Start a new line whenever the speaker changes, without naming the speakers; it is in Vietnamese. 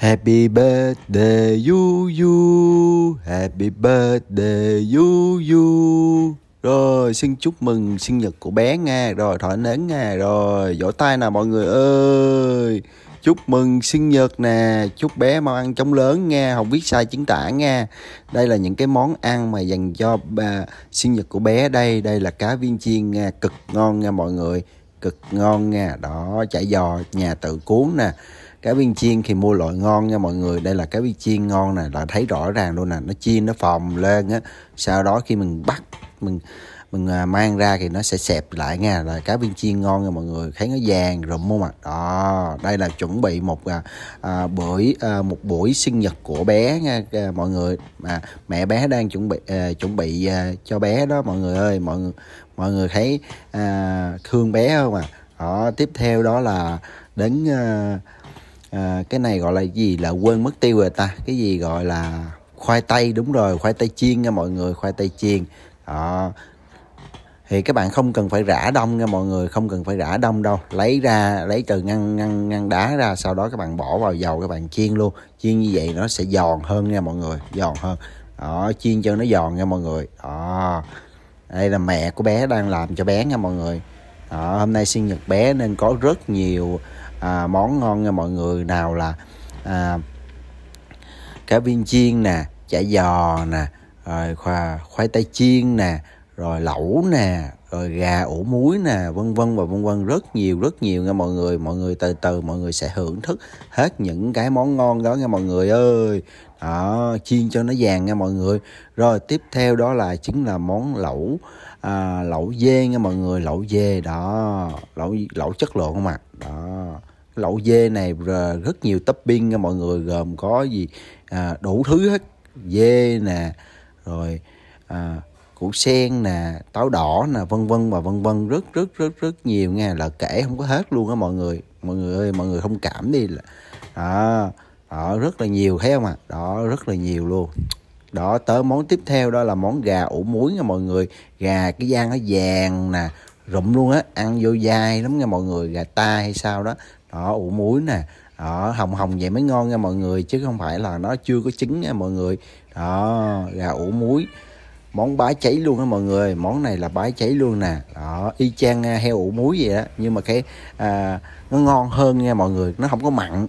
Happy birthday you you Happy birthday you you Rồi xin chúc mừng sinh nhật của bé nha Rồi thổi nến nha Rồi vỗ tay nào mọi người ơi Chúc mừng sinh nhật nè Chúc bé mau ăn trống lớn nha Không biết sai chứng tả nha Đây là những cái món ăn mà dành cho bà, sinh nhật của bé đây Đây là cá viên chiên nha Cực ngon nha mọi người Cực ngon nha Đó chả giò nhà tự cuốn nè cá viên chiên thì mua loại ngon nha mọi người đây là cá viên chiên ngon này là thấy rõ ràng luôn nè nó chiên nó phồng lên á sau đó khi mình bắt mình mình à, mang ra thì nó sẽ xẹp lại nha là cá viên chiên ngon nha mọi người thấy nó vàng rụm không ạ à? đó đây là chuẩn bị một à, à buổi à, một buổi sinh nhật của bé nha à, mọi người mà mẹ bé đang chuẩn bị à, chuẩn bị à, cho bé đó mọi người ơi mọi người mọi người thấy à, thương bé không ạ à? đó tiếp theo đó là đến à, à, cái này gọi là gì là quên mất tiêu rồi ta cái gì gọi là khoai tây đúng rồi khoai tây chiên nha mọi người khoai tây chiên đó thì các bạn không cần phải rã đông nha mọi người không cần phải rã đông đâu lấy ra lấy từ ngăn ngăn ngăn đá ra sau đó các bạn bỏ vào dầu các bạn chiên luôn chiên như vậy nó sẽ giòn hơn nha mọi người giòn hơn đó chiên cho nó giòn nha mọi người đó đây là mẹ của bé đang làm cho bé nha mọi người đó, hôm nay sinh nhật bé nên có rất nhiều à, món ngon nha mọi người nào là à, cá viên chiên nè chả giò nè rồi khoai, khoai tây chiên nè rồi lẩu nè rồi gà ủ muối nè vân vân và vân vân rất nhiều rất nhiều nha mọi người mọi người từ từ mọi người sẽ hưởng thức hết những cái món ngon đó nha mọi người ơi đó chiên cho nó vàng nha mọi người rồi tiếp theo đó là chính là món lẩu à, lẩu dê nha mọi người lẩu dê đó lẩu lẩu chất lượng không ạ à? đó lẩu dê này rất nhiều topping nha mọi người gồm có gì à, đủ thứ hết dê nè rồi à, củ sen nè táo đỏ nè vân vân và vân vân rất rất rất rất nhiều nghe là kể không có hết luôn á mọi người mọi người ơi mọi người thông cảm đi đó, đó rất là nhiều thấy không ạ à? đó rất là nhiều luôn đó tới món tiếp theo đó là món gà ủ muối nha mọi người gà cái da nó vàng nè rụm luôn á ăn vô dai lắm nha mọi người gà ta hay sao đó đó ủ muối nè đó hồng hồng vậy mới ngon nha mọi người chứ không phải là nó chưa có trứng nha mọi người đó gà ủ muối món bá cháy luôn á mọi người món này là bá cháy luôn nè đó y chang à, heo ủ muối vậy đó nhưng mà cái à, nó ngon hơn nha mọi người nó không có mặn